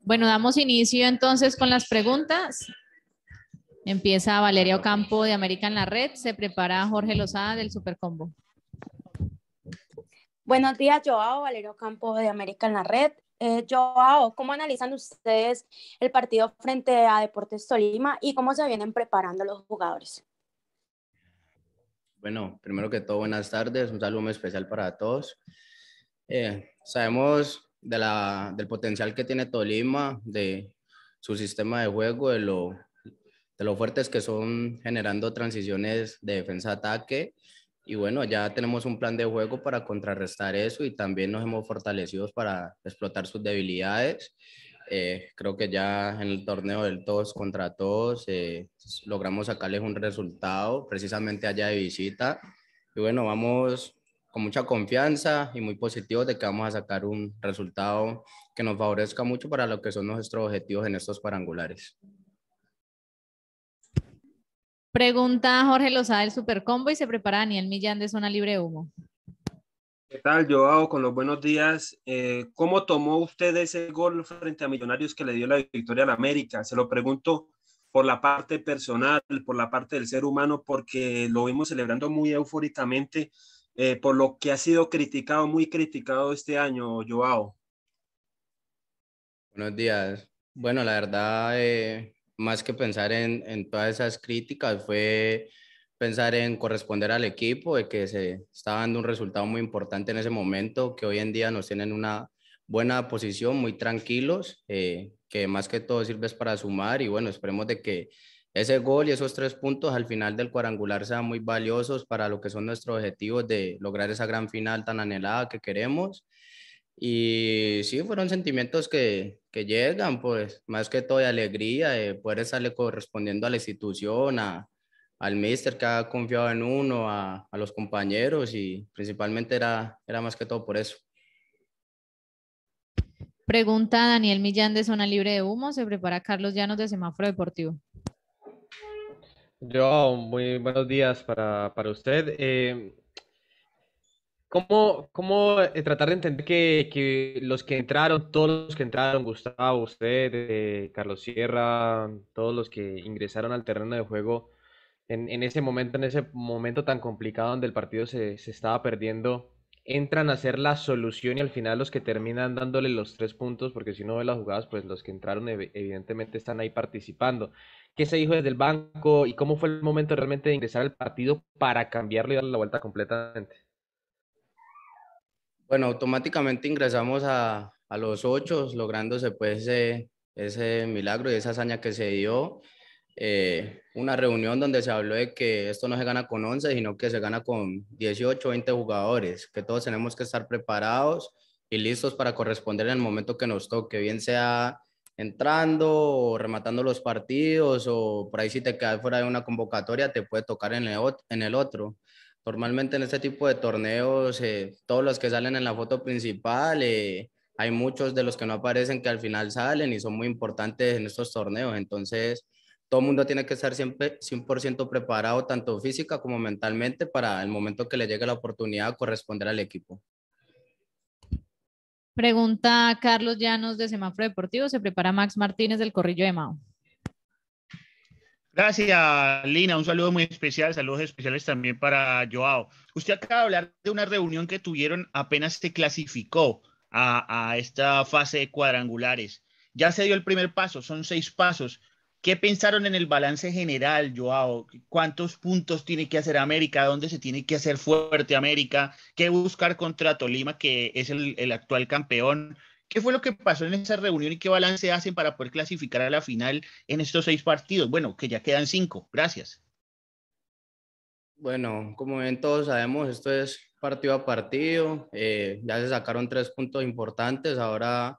Bueno, damos inicio entonces con las preguntas. Empieza Valerio Campo de América en la Red. Se prepara Jorge Lozada del Supercombo. Buenos días, Joao, Valerio Campo de América en la Red. Eh, Joao, ¿cómo analizan ustedes el partido frente a Deportes Tolima y cómo se vienen preparando los jugadores? Bueno, primero que todo, buenas tardes. Un saludo especial para todos. Eh, sabemos de del potencial que tiene Tolima, de su sistema de juego, de lo, de fuertes que son generando transiciones de defensa-ataque. Y bueno, ya tenemos un plan de juego para contrarrestar eso y también nos hemos fortalecido para explotar sus debilidades. Eh, creo que ya en el torneo del todos contra todos eh, logramos sacarles un resultado precisamente allá de visita. Y bueno, vamos con mucha confianza y muy positivos de que vamos a sacar un resultado que nos favorezca mucho para lo que son nuestros objetivos en estos parangulares. Pregunta Jorge Lozada del Supercombo y se prepara Daniel Millán de Zona Libre Humo. ¿Qué tal, Joao? Con los buenos días. Eh, ¿Cómo tomó usted ese gol frente a Millonarios que le dio la victoria al América? Se lo pregunto por la parte personal, por la parte del ser humano, porque lo vimos celebrando muy eufóricamente eh, por lo que ha sido criticado, muy criticado este año, Joao? Buenos días. Bueno, la verdad, eh, más que pensar en, todas esas críticas, fue pensar en corresponder al equipo, de que se está dando un resultado muy importante en ese momento, que hoy en día nos tienen una buena posición, muy tranquilos, eh, que más que todo sirves para sumar y bueno, esperemos de que ese gol y esos tres puntos al final del cuadrangular sean muy valiosos para lo que son nuestros objetivos de lograr esa gran final tan anhelada que queremos. Y sí, fueron sentimientos que, que llegan, pues, más que todo de alegría, de poder estarle correspondiendo a la institución, a, al mister que ha confiado en uno, a, a, los compañeros y principalmente era, era más que todo por eso. Pregunta Daniel Millán de Zona Libre de Humo, se prepara Carlos Llanos de Semáforo Deportivo. Yo, muy buenos días para, usted. Eh, ¿cómo, ¿Cómo eh, tratar de entender que, los que entraron, todos los que entraron, Gustavo, usted, eh, Carlos Sierra, todos los que ingresaron al terreno de juego en, ese momento, en ese momento tan complicado donde el partido se, estaba perdiendo, entran a ser la solución y al final los que terminan dándole los tres puntos, porque si no ve las jugadas, pues los que entraron evidentemente están ahí participando qué se dijo desde el banco y cómo fue el momento realmente de ingresar al partido para cambiarlo y darle la vuelta completamente? Bueno, automáticamente ingresamos a, a los ocho, lográndose pues ese, milagro y esa hazaña que se dio. Eh, una reunión donde se habló de que esto no se gana con 11, sino que se gana con 18, 20 jugadores, que todos tenemos que estar preparados y listos para corresponder en el momento que nos toque, bien sea entrando o rematando los partidos o por ahí si te quedas fuera de una convocatoria te puede tocar en el otro. Normalmente en este tipo de torneos, eh, todos los que salen en la foto principal, eh, hay muchos de los que no aparecen que al final salen y son muy importantes en estos torneos. Entonces, todo el mundo tiene que estar siempre 100% preparado, tanto física como mentalmente, para el momento que le llegue la oportunidad corresponder al equipo. Pregunta Carlos Llanos de Semáforo Deportivo. ¿Se prepara Max Martínez del Corrillo de Mao? Gracias, Lina. Un saludo muy especial. Saludos especiales también para Joao. Usted acaba de hablar de una reunión que tuvieron apenas se clasificó a esta fase de cuadrangulares. Ya se dio el primer paso, son seis pasos. ¿Qué pensaron en el balance general, Joao? ¿Cuántos puntos tiene que hacer América? ¿Dónde se tiene que hacer fuerte América? ¿Qué buscar contra Tolima, que es el, actual campeón? ¿Qué fue lo que pasó en esa reunión y qué balance hacen para poder clasificar a la final en estos seis partidos? Bueno, que ya quedan cinco. Gracias. Bueno, como bien todos sabemos, esto es partido a partido. Eh, ya se sacaron tres puntos importantes. Ahora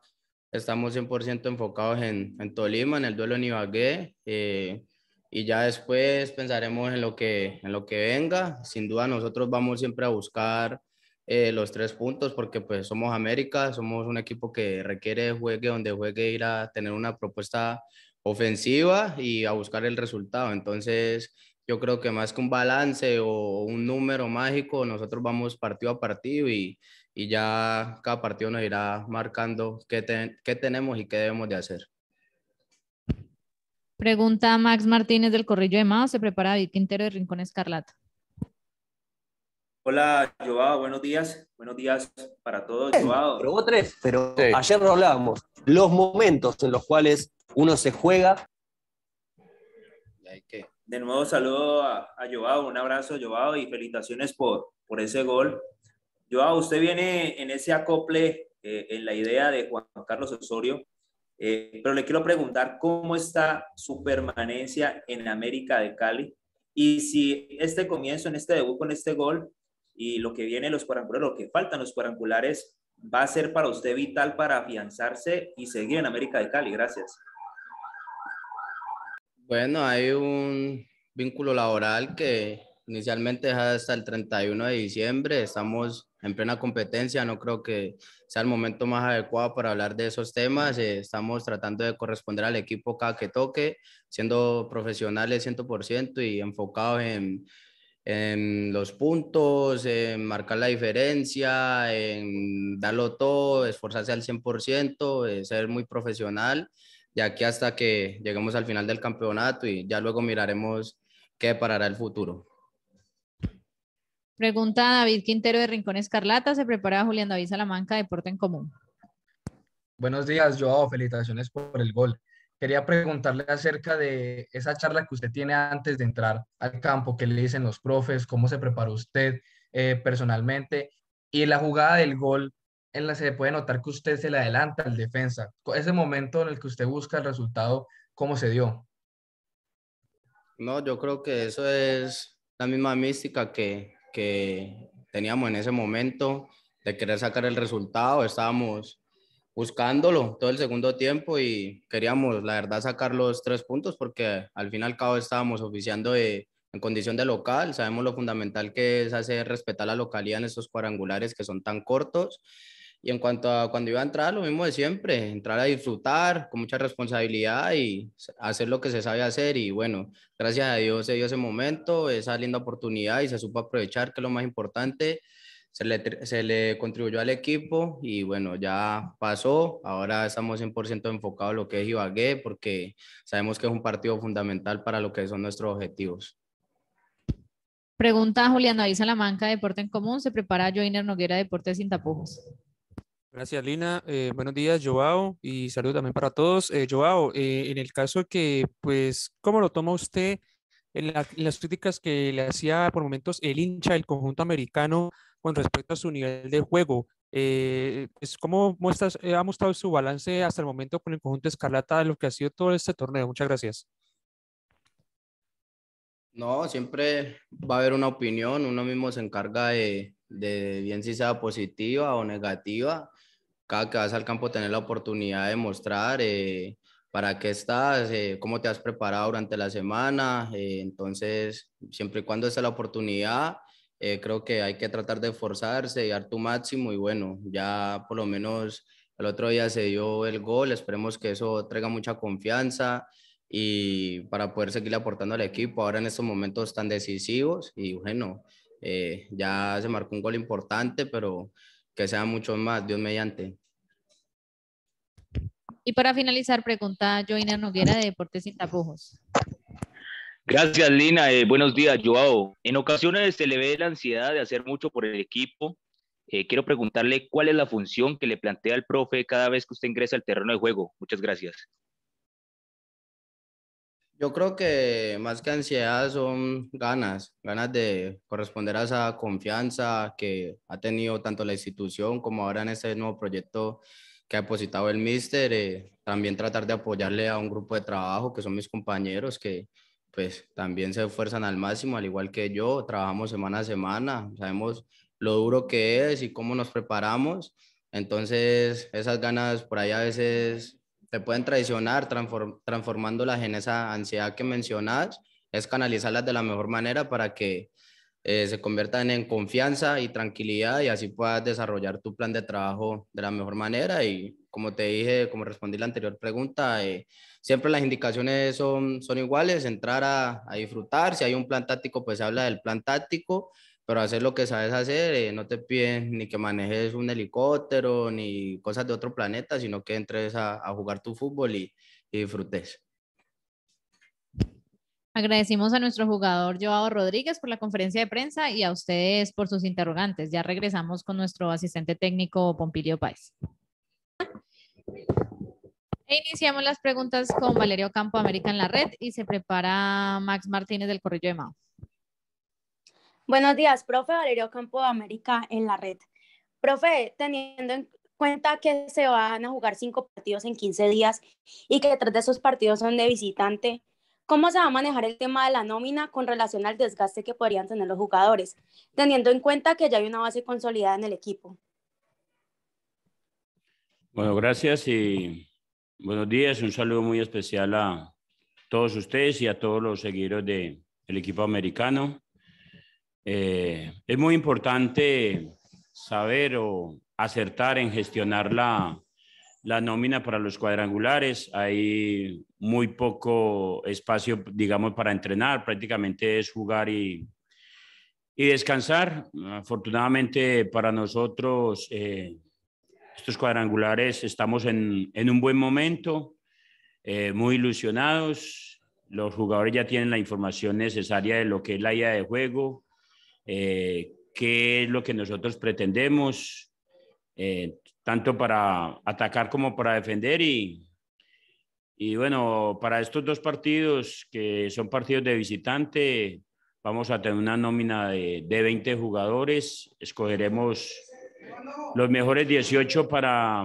estamos 100% enfocados en, en, Tolima, en el duelo en Ibagué, eh, y ya después pensaremos en lo, que, en lo que venga. Sin duda nosotros vamos siempre a buscar eh, los tres puntos porque pues somos América, somos un equipo que requiere juegue donde juegue ir a tener una propuesta ofensiva y a buscar el resultado. Entonces yo creo que más que un balance o un número mágico, nosotros vamos partido a partido y y ya cada partido nos irá marcando qué, qué tenemos y qué debemos de hacer. Pregunta Max Martínez del Corrillo de Mao, ¿se prepara David Quintero de Rincón Escarlata? Hola, Joao, buenos días. Buenos días para todos, Joao. Pero tres, pero ayer no hablábamos, los momentos en los cuales uno se juega. De nuevo, saludo a, a un abrazo, Joao, y felicitaciones por, por ese gol Joao, ah, usted viene en ese acople, eh, en la idea de Juan Carlos Osorio, eh, pero le quiero preguntar cómo está su permanencia en América de Cali y si este comienzo, en este debut con este gol y lo que viene los cuadrangulares, lo que faltan los cuadrangulares, va a ser para usted vital para afianzarse y seguir en América de Cali. Gracias. Bueno, hay un vínculo laboral que inicialmente hasta el 31 de diciembre, estamos en plena competencia, no creo que sea el momento más adecuado para hablar de esos temas, eh, estamos tratando de corresponder al equipo cada que toque, siendo profesionales 100% y enfocados en, en los puntos, en marcar la diferencia, en darlo todo, esforzarse al 100%, eh, ser muy profesional, de aquí hasta que lleguemos al final del campeonato y ya luego miraremos qué parará el futuro. Pregunta David Quintero de Rincón Escarlata. ¿Se prepara Julián David Salamanca Deporte en Común? Buenos días, Joao. Felicitaciones por el gol. Quería preguntarle acerca de esa charla que usted tiene antes de entrar al campo, qué le dicen los profes, cómo se preparó usted eh, personalmente y la jugada del gol en la que se puede notar que usted se le adelanta al defensa. Ese momento en el que usted busca el resultado, ¿cómo se dio? No, yo creo que eso es la misma mística que, que teníamos en ese momento de querer sacar el resultado, estábamos buscándolo todo el segundo tiempo y queríamos, la verdad, sacar los tres puntos porque al fin y al cabo estábamos oficiando en condición de local, sabemos lo fundamental que es hacer respetar la localidad en estos cuadrangulares que son tan cortos y en cuanto a cuando iba a entrar, lo mismo de siempre, entrar a disfrutar con mucha responsabilidad y hacer lo que se sabe hacer. Y bueno, gracias a Dios se dio ese momento, esa linda oportunidad y se supo aprovechar, que es lo más importante. Se le, se le contribuyó al equipo y bueno, ya pasó. Ahora estamos 100% enfocados en lo que es Ibagué porque sabemos que es un partido fundamental para lo que son nuestros objetivos. Pregunta Juliana David Salamanca, Deporte en Común. ¿Se prepara Joiner Noguera, Deportes sin tapujos? Gracias, Lina. Eh, buenos días, Joao, y saludo también para todos. Eh, Joao, eh, en el caso de que, pues, ¿cómo lo toma usted en, las críticas que le hacía por momentos el hincha del conjunto americano con respecto a su nivel de juego? Pues, ¿Cómo muestras, ha mostrado su balance hasta el momento con el conjunto escarlata de lo que ha sido todo este torneo? Muchas gracias. No, siempre va a haber una opinión, uno mismo se encarga de, de bien si sea positiva o negativa cada que vas al campo tener la oportunidad de mostrar eh, para qué estás, eh, cómo te has preparado durante la semana. Eh, entonces, siempre y cuando esté la oportunidad, creo que hay que tratar de esforzarse y dar tu máximo y bueno, ya por lo menos el otro día se dio el gol, esperemos que eso traiga mucha confianza y para poder seguir aportando al equipo ahora en estos momentos tan decisivos y bueno, ya se marcó un gol importante, pero que sea mucho más, Dios mediante. Y para finalizar, pregunta Joina Noguera de Deportes Sin Tapujos. Gracias, Lina. Eh, buenos días, Joao. En ocasiones se le ve la ansiedad de hacer mucho por el equipo. Eh, quiero preguntarle cuál es la función que le plantea el profe cada vez que usted ingresa al terreno de juego. Muchas gracias. Yo creo que más que ansiedad son ganas, ganas de corresponder a esa confianza que ha tenido tanto la institución como ahora en este nuevo proyecto que ha depositado el míster. Eh, también tratar de apoyarle a un grupo de trabajo que son mis compañeros que pues también se esfuerzan al máximo, al igual que yo, trabajamos semana a semana, sabemos lo duro que es y cómo nos preparamos. Entonces, esas ganas por ahí a veces te pueden traicionar transformándolas en esa ansiedad que mencionas, es canalizarlas de la mejor manera para que eh, se conviertan en confianza y tranquilidad y así puedas desarrollar tu plan de trabajo de la mejor manera. Y como te dije, como respondí la anterior pregunta, eh, siempre las indicaciones son, iguales, entrar a, a disfrutar, si hay un plan táctico, pues se habla del plan táctico pero hacer lo que sabes hacer, eh, no te piden ni que manejes un helicóptero ni cosas de otro planeta, sino que entres a, jugar tu fútbol y, disfrutes. Agradecimos a nuestro jugador Joao Rodríguez por la conferencia de prensa y a ustedes por sus interrogantes. Ya regresamos con nuestro asistente técnico Pompilio Páez. E iniciamos las preguntas con Valerio Campo, América en la Red, y se prepara Max Martínez del Corrillo de Mao. Buenos días, profe Valerio Campo de América en la red. Profe, teniendo en cuenta que se van a jugar cinco partidos en 15 días y que tres de esos partidos son de visitante, ¿cómo se va a manejar el tema de la nómina con relación al desgaste que podrían tener los jugadores, teniendo en cuenta que ya hay una base consolidada en el equipo? Bueno, gracias y buenos días. Un saludo muy especial a todos ustedes y a todos los seguidores del equipo americano. Eh, es muy importante saber o acertar en gestionar la, la nómina para los cuadrangulares. Hay muy poco espacio, digamos, para entrenar. Prácticamente es jugar y, y descansar. Afortunadamente para nosotros, eh, estos cuadrangulares, estamos en, en un buen momento, eh, muy ilusionados. Los jugadores ya tienen la información necesaria de lo que es la idea de juego, eh, qué es lo que nosotros pretendemos, eh, tanto para atacar como para defender. Y, y bueno, para estos dos partidos, que son partidos de visitante, vamos a tener una nómina de, de 20 jugadores, escogeremos los mejores 18 para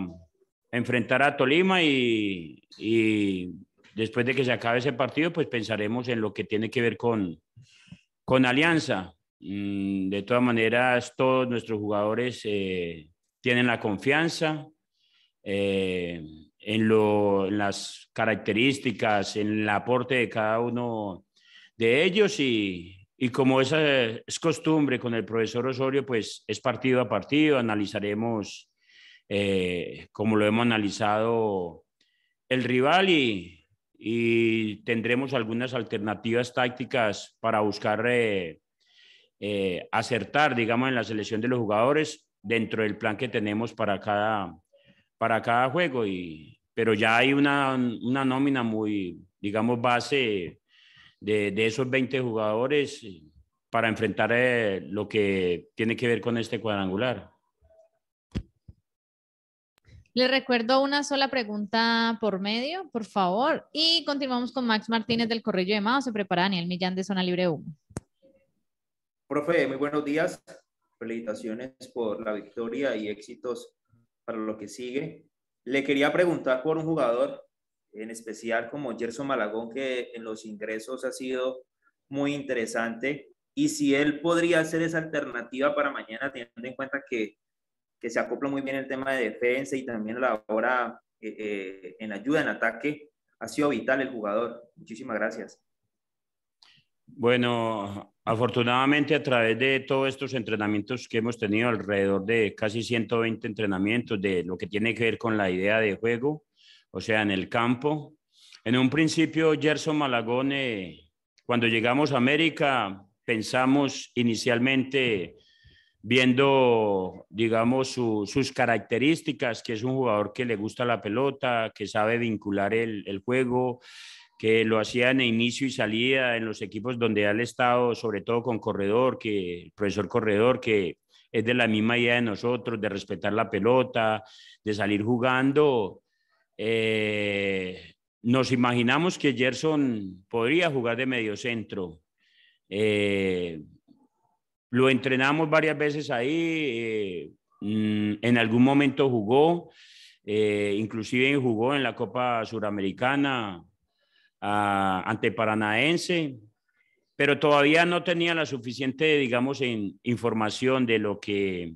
enfrentar a Tolima y, y, después de que se acabe ese partido, pues pensaremos en lo que tiene que ver con, con Alianza. Mm, de todas maneras, todos nuestros jugadores eh, tienen la confianza eh, en, las características, en el aporte de cada uno de ellos y, como eh, es costumbre con el profesor Osorio, pues es partido a partido, analizaremos como lo hemos analizado el rival y, y tendremos algunas alternativas tácticas para buscar eh, acertar, digamos, en la selección de los jugadores dentro del plan que tenemos para cada, para cada juego. Y, pero ya hay una, una nómina muy, digamos, base de, de esos 20 jugadores para enfrentar eh, lo que tiene que ver con este cuadrangular. Le recuerdo una sola pregunta por medio, por favor. Y continuamos con Max Martínez del Correo de Mao. Se prepara Daniel Millán de Zona Libre 1. Profe, muy buenos días. Felicitaciones por la victoria y éxitos para lo que sigue. Le quería preguntar por un jugador en especial como Gerson Malagón, que en los ingresos ha sido muy interesante. Y si él podría hacer esa alternativa para mañana, teniendo en cuenta que, que se acopla muy bien el tema de defensa y también la hora eh, eh, en ayuda en ataque, ha sido vital el jugador. Muchísimas gracias. Bueno, Afortunadamente, a través de todos estos entrenamientos que hemos tenido, alrededor de casi 120 entrenamientos de lo que tiene que ver con la idea de juego, o sea, en el campo. En un principio, Gerson Malagón, cuando llegamos a América, pensamos inicialmente viendo, digamos, sus características, que es un jugador que le gusta la pelota, que sabe vincular el, el juego, que lo hacía en inicio y salida en los equipos donde ha estado, sobre todo con Corredor, que el profesor Corredor, que es de la misma idea de nosotros, de respetar la pelota, de salir jugando. Eh, nos imaginamos que Gerson podría jugar de mediocentro. Eh, lo entrenamos varias veces ahí, eh, mm, en algún momento jugó, eh, inclusive jugó en la Copa Suramericana, ante Paranaense, pero todavía no tenía la suficiente, digamos, información de lo que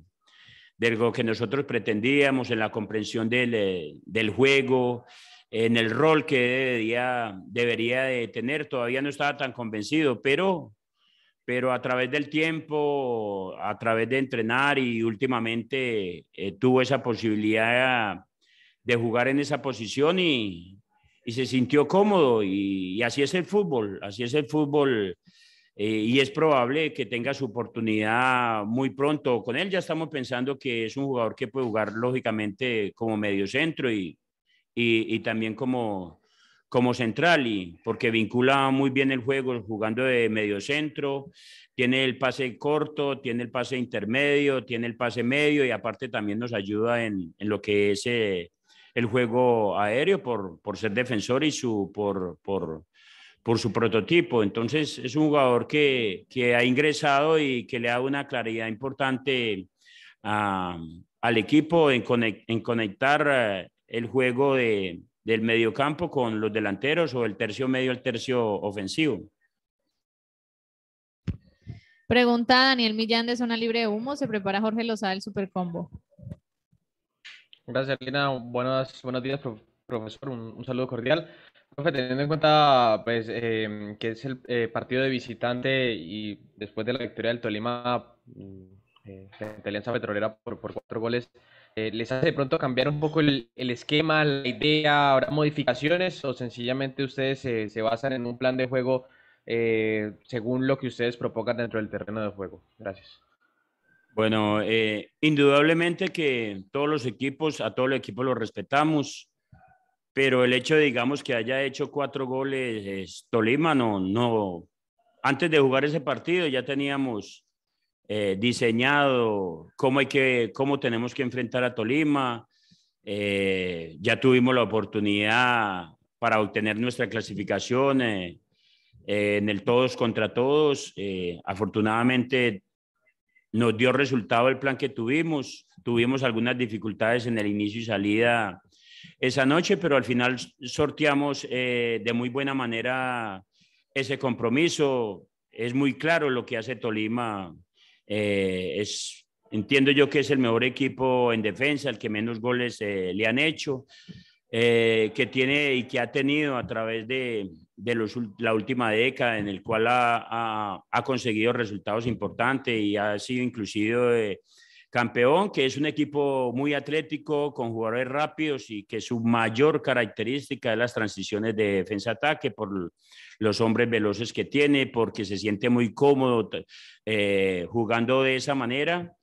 que nosotros pretendíamos en la comprensión eh, del, juego, en el rol que debería, debería de tener. Todavía no estaba tan convencido, pero, pero a través del tiempo, a través de entrenar y últimamente eh, tuvo esa posibilidad de jugar en esa posición y, y se sintió cómodo y, así es el fútbol, así es el fútbol eh, y es probable que tenga su oportunidad muy pronto. Con él ya estamos pensando que es un jugador que puede jugar lógicamente como medio y, y, y también como, como central y porque vincula muy bien el juego jugando de medio centro. tiene el pase corto, tiene el pase intermedio, tiene el pase medio y aparte también nos ayuda en, en lo que es... Eh, el juego aéreo por, ser defensor y su, por, por, su prototipo. Entonces es un jugador que, ha ingresado y que le da una claridad importante al equipo en, conectar eh, el juego de, del mediocampo con los delanteros o el tercio medio al tercio ofensivo. Pregunta Daniel Millán de Zona Libre de Humo, ¿se prepara Jorge Lozada el Supercombo? Gracias, Lina. Buenos, buenos días, profesor. Un, saludo cordial. Profe, teniendo en cuenta pues, em, que es el eh, partido de visitante y después de la victoria del Tolima mm, eh, frente Alianza Petrolera por, cuatro goles, eh, ¿les hace de pronto cambiar un poco el, el, esquema, la idea? ¿Habrá modificaciones o sencillamente ustedes se basan en un plan de juego eh, según lo que ustedes propongan dentro del terreno de juego? Gracias. Bueno, eh, indudablemente que todos los equipos, a todo el equipo lo respetamos, pero el hecho, digamos, que haya hecho cuatro goles Tolima, no, antes de jugar ese partido ya teníamos eh, diseñado cómo, hay que, cómo tenemos que enfrentar a Tolima, eh, ya tuvimos la oportunidad para obtener nuestra clasificación en el todos contra todos, afortunadamente nos dio resultado el plan que tuvimos. Tuvimos algunas dificultades en el inicio y salida esa noche, pero al final sorteamos eh, de muy buena manera ese compromiso. Es muy claro lo que hace Tolima. Eh, entiendo yo que es el mejor equipo en defensa, el que menos goles eh, le han hecho, que tiene y que ha tenido a través de, de los, la última década en el cual ha, ha, conseguido resultados importantes y ha sido inclusive eh, campeón, que es un equipo muy atlético, con jugadores rápidos y que su mayor característica es las transiciones de defensa-ataque por los hombres veloces que tiene, porque se siente muy cómodo eh, jugando de esa manera.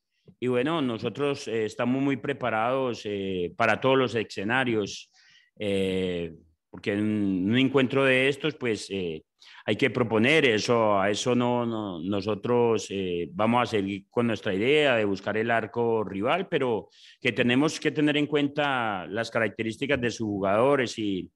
Y bueno, nosotros eh, estamos muy preparados eh, para todos los escenarios. Eh, porque en un encuentro de estos, pues eh, hay que proponer eso, a eso no, nosotros eh, vamos a seguir con nuestra idea de buscar el arco rival, pero que tenemos que tener en cuenta las características de sus jugadores y,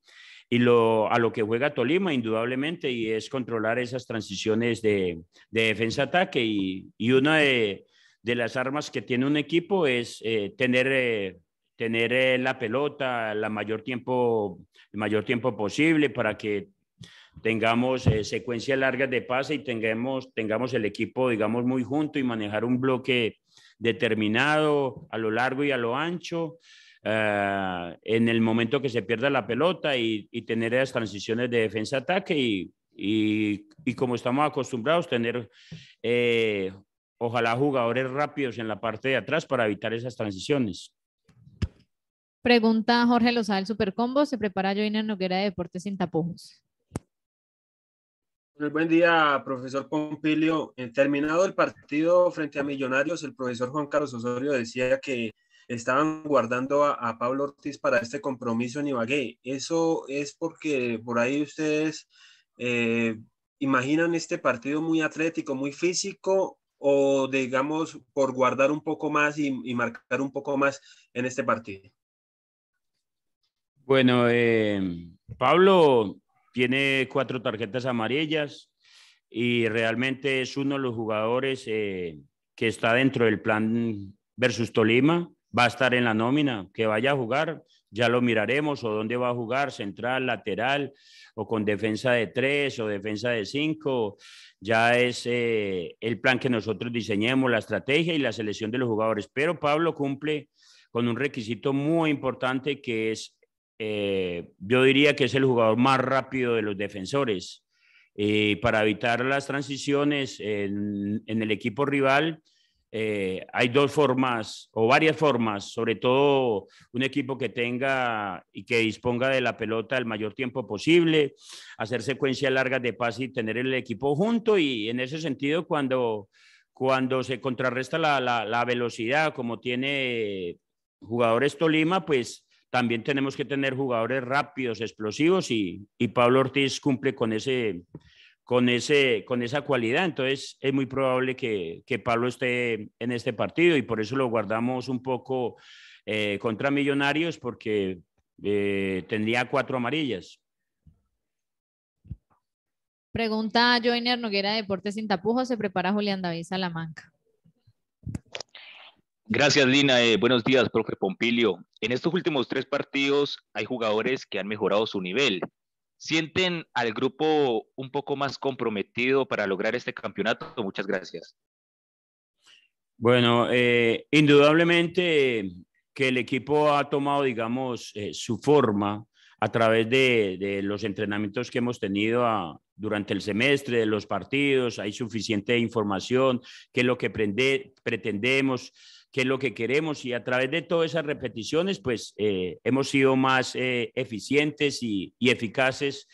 y lo, a lo que juega Tolima, indudablemente, y es controlar esas transiciones de, de defensa-ataque. Y, y, una de, de, las armas que tiene un equipo es eh, tener tener eh, la pelota mayor tiempo, el mayor tiempo posible para que tengamos secuencia eh, secuencias largas de pase y tengamos, tengamos el equipo, digamos, muy junto y manejar un bloque determinado a lo largo y a lo ancho. Ah, en el momento que se pierda la pelota y, tener esas transiciones de defensa-ataque y, como estamos acostumbrados, tener eh, ojalá jugadores rápidos en la parte de atrás para evitar esas transiciones. Pregunta Jorge Lozada del Supercombo, ¿se prepara Joina Noguera de Deportes sin tapujos? buen día, profesor Pompilio. Eh, terminado el partido frente a Millonarios, el profesor Juan Carlos Osorio decía que estaban guardando a, Pablo Ortiz para este compromiso en Ibagué. Eso es porque por ahí ustedes eh, imaginan este partido muy atlético, muy físico, o digamos por guardar un poco más y marcar un poco más en este partido. Bueno, eh, Pablo tiene cuatro tarjetas amarillas y realmente es uno de los jugadores eh, que está dentro del plan versus Tolima. Va a estar en la nómina, que vaya a jugar, ya lo miraremos, o dónde va a jugar, central, lateral, o con defensa de tres, o defensa de cinco. Ya es eh, el plan que nosotros diseñemos, la estrategia y la selección de los jugadores. Pero Pablo cumple con un requisito muy importante que es eh, yo diría que es el jugador más rápido de los defensores. y eh, para evitar las transiciones en, el equipo rival, eh, hay dos formas o varias formas, sobre todo un equipo que tenga y que disponga de la pelota el mayor tiempo posible, hacer secuencias largas de pase y tener el equipo junto y en ese sentido cuando, cuando se contrarresta la, la velocidad como tiene jugadores Tolima, pues también tenemos que tener jugadores rápidos, explosivos y, Pablo Ortiz cumple con, ese, con, ese, con esa cualidad. Entonces es muy probable que, Pablo esté en este partido y por eso lo guardamos un poco eh, contra Millonarios porque eh, tendría cuatro amarillas. Pregunta Joiner Noguera Deportes sin tapujos, se prepara Julián David Salamanca. Gracias, Lina. Eh, buenos días, profe Pompilio. En estos últimos tres partidos hay jugadores que han mejorado su nivel. ¿Sienten al grupo un poco más comprometido para lograr este campeonato? Muchas gracias. Bueno, eh, indudablemente que el equipo ha tomado, digamos, eh, su forma a través de, los entrenamientos que hemos tenido ah, durante el semestre, de los partidos, hay suficiente información, qué es lo que prende, pretendemos qué es lo que queremos y a través de todas esas repeticiones, pues eh, hemos sido más eh, eficientes y, eficaces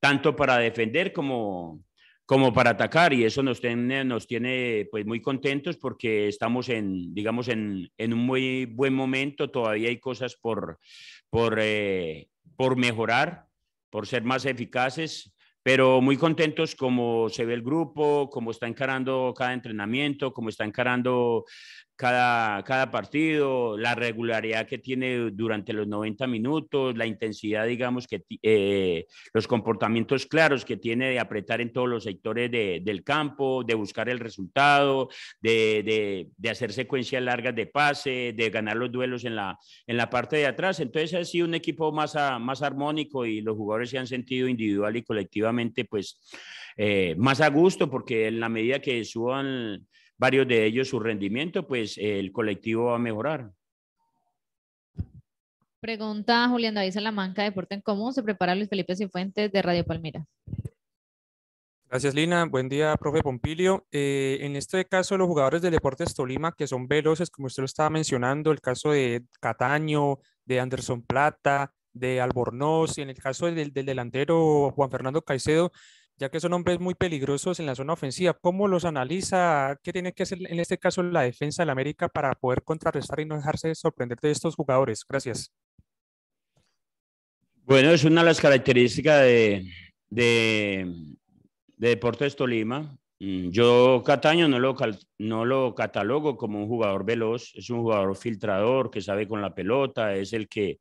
tanto para defender como, como para atacar y eso nos tiene, nos tiene pues muy contentos porque estamos en, digamos, en, en un muy buen momento, todavía hay cosas por, por, eh, por mejorar, por ser más eficaces, pero muy contentos como se ve el grupo, cómo está encarando cada entrenamiento, cómo está encarando cada, cada partido, la regularidad que tiene durante los 90 minutos, la intensidad, digamos, que eh, los comportamientos claros que tiene de apretar en todos los sectores de, del campo, de buscar el resultado, de, de, hacer secuencias largas de pase, de ganar los duelos en la, en la parte de atrás. Entonces ha sido un equipo más, ah, más armónico y los jugadores se han sentido individual y colectivamente pues eh, más a gusto porque en la medida que suban varios de ellos su rendimiento, pues el colectivo va a mejorar. Pregunta Julián David Salamanca, Deporte en Común. ¿Se prepara Luis Felipe Cifuentes de Radio Palmira? Gracias, Lina. Buen día, profe Pompilio. Eh, en este caso, los jugadores del Deportes Tolima, que son veloces, como usted lo estaba mencionando, el caso de Cataño, de Anderson Plata, de Albornoz, y en el caso del, del delantero Juan Fernando Caicedo, ya que son hombres muy peligrosos en la zona ofensiva. ¿Cómo los analiza? ¿Qué tiene que hacer en este caso la defensa del América para poder contrarrestar y no dejarse sorprender de estos jugadores? Gracias. Bueno, es una de las características de, de, de Deportes Tolima. Mm, yo Cataño no lo, no lo catalogo como un jugador veloz, es un jugador filtrador que sabe con la pelota, es el que,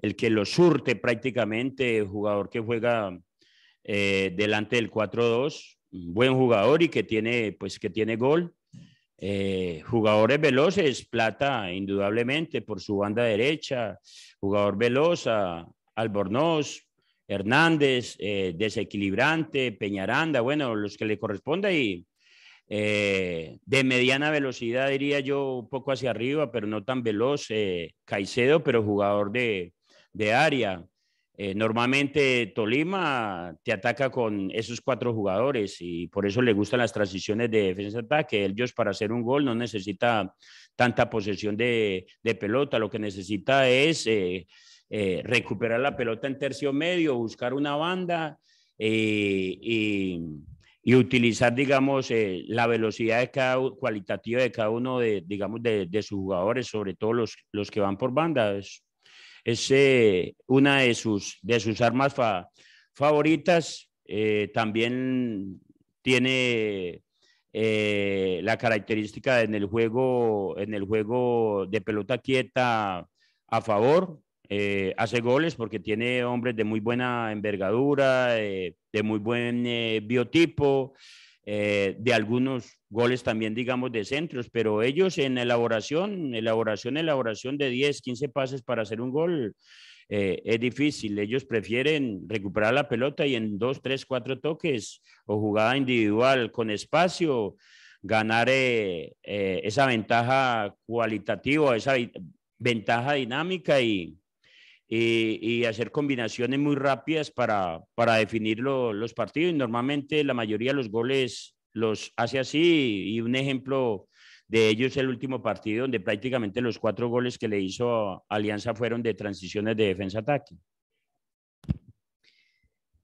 el que lo surte prácticamente, jugador que juega eh, delante del 4-2, buen jugador y que tiene, pues, que tiene gol. Eh, jugadores veloces, Plata, indudablemente, por su banda derecha, jugador veloz, Albornoz, Hernández, eh, desequilibrante, Peñaranda, bueno, los que le corresponde y de mediana velocidad, diría yo, un poco hacia arriba, pero no tan veloz, Caicedo, pero jugador de, de área. Eh, normalmente Tolima te ataca con esos cuatro jugadores y por eso le gustan las transiciones de defensa-ataque. Ellos para hacer un gol no necesita tanta posesión de, pelota, lo que necesita es eh, eh, recuperar la pelota en tercio medio, buscar una banda y, utilizar, digamos, la velocidad de cualitativa de cada uno de, digamos, de, de sus jugadores, sobre todo los, los que van por bandas es una de sus, de sus armas favoritas. Eh, también tiene eh, la característica en el juego, en el juego de pelota quieta a favor. Eh, hace goles porque tiene hombres de muy buena envergadura, de muy buen biotipo. Eh, de algunos goles también, digamos, de centros, pero ellos en elaboración, elaboración, elaboración de 10, 15 pases para hacer un gol. Eh, es difícil, ellos prefieren recuperar la pelota y en dos, tres, cuatro toques o jugada individual con espacio, ganar eh, esa ventaja cualitativa, esa ventaja dinámica y, eh, y, hacer combinaciones muy rápidas para, para definir los partidos. Y normalmente la mayoría de los goles los hace así. Y un ejemplo de ello es el último partido, donde prácticamente los cuatro goles que le hizo Alianza fueron de transiciones de defensa-ataque.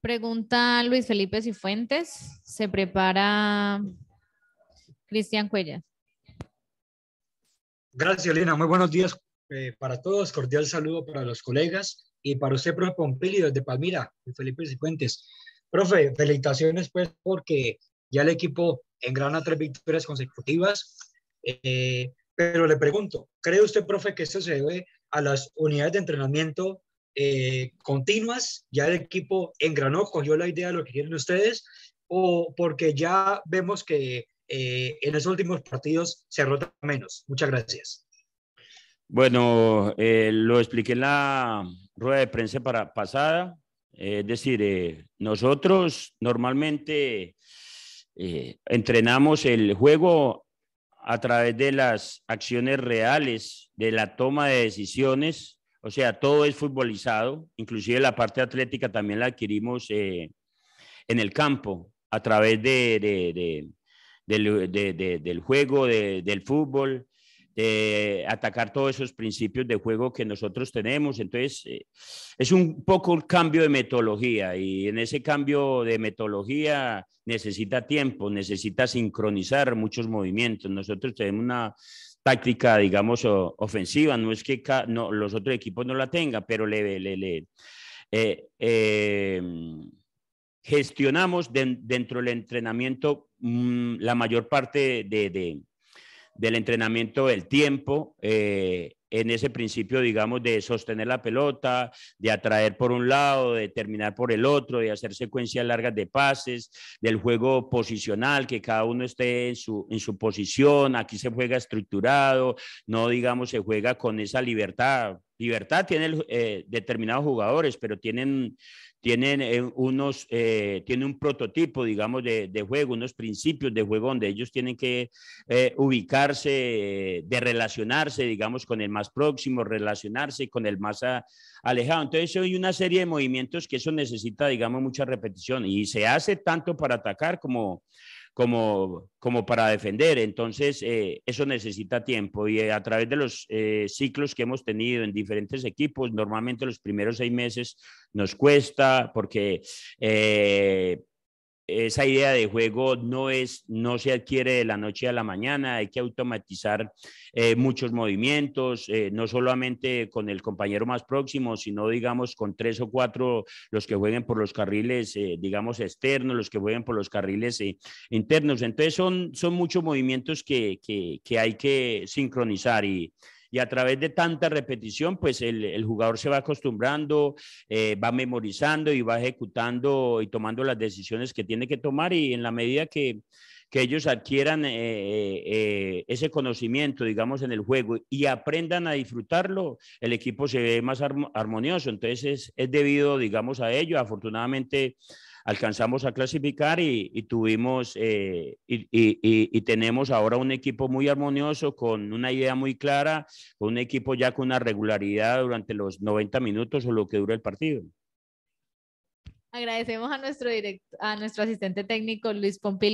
Pregunta Luis Felipe Cifuentes. ¿Se prepara Cristian Cuellas? Gracias, Elena. Muy buenos días. Eh, para todos, cordial saludo para los colegas y para usted, profe Pompili, desde Palmira, Felipe Cifuentes. Profe, felicitaciones pues porque ya el equipo engrana tres victorias consecutivas, eh, pero le pregunto, ¿cree usted, profe, que esto se debe a las unidades de entrenamiento eh, continuas? ¿Ya el equipo engranó, cogió la idea de lo que quieren ustedes? ¿O porque ya vemos que en esos últimos partidos se rota menos? Muchas gracias. Bueno, eh, lo expliqué en la rueda de prensa pasada. Eh, es decir, eh, nosotros normalmente entrenamos el juego a través de las acciones reales, de la toma de decisiones. O sea, todo es futbolizado, inclusive la parte atlética también la adquirimos en el campo a través del, juego, del fútbol atacar todos esos principios de juego que nosotros tenemos. Entonces, eh, es un poco un cambio de metodología y en ese cambio de metodología necesita tiempo, necesita sincronizar muchos movimientos. Nosotros tenemos una táctica, digamos, ofensiva, no es que no, los otros equipos no la tengan, pero le... le, eh, em, gestionamos dentro del entrenamiento mm, la mayor parte de, del entrenamiento del tiempo, eh, en ese principio, digamos, de sostener la pelota, de atraer por un lado, de terminar por el otro, de hacer secuencias largas de pases, del juego posicional, que cada uno esté en su, en su posición, aquí se juega estructurado, no, digamos, se juega con esa libertad. Libertad tienen eh, determinados jugadores, pero tienen, tienen eh, unos, eh, un prototipo, digamos, de, de, juego, unos principios de juego donde ellos tienen que eh, ubicarse, de relacionarse, digamos, con el más próximo, relacionarse con el más alejado. Entonces hay una serie de movimientos que eso necesita, digamos, mucha repetición y se hace tanto para atacar como como, como para defender. Entonces, eh, eso necesita tiempo y eh, a través de los eh, ciclos que hemos tenido en diferentes equipos, normalmente los primeros seis meses nos cuesta porque esa idea de juego no, es, no se adquiere de la noche a la mañana, hay que automatizar eh, muchos movimientos, eh, no solamente con el compañero más próximo, sino digamos con tres o cuatro los que jueguen por los carriles, eh, digamos, externos, los que jueguen por los carriles internos. Entonces son, son muchos movimientos que, que hay que sincronizar y, y a través de tanta repetición, pues el, jugador se va acostumbrando, eh, va memorizando y va ejecutando y tomando las decisiones que tiene que tomar y en la medida que, ellos adquieran eh, eh, ese conocimiento, digamos, en el juego y aprendan a disfrutarlo, el equipo se ve más armonioso. Entonces es, es debido, digamos, a ello. Afortunadamente alcanzamos a clasificar y, tuvimos eh, y, tenemos ahora un equipo muy armonioso con una idea muy clara, con un equipo ya con una regularidad durante los 90 minutos o lo que dura el partido. Agradecemos a nuestro, directo, a nuestro asistente técnico Luis Pompili.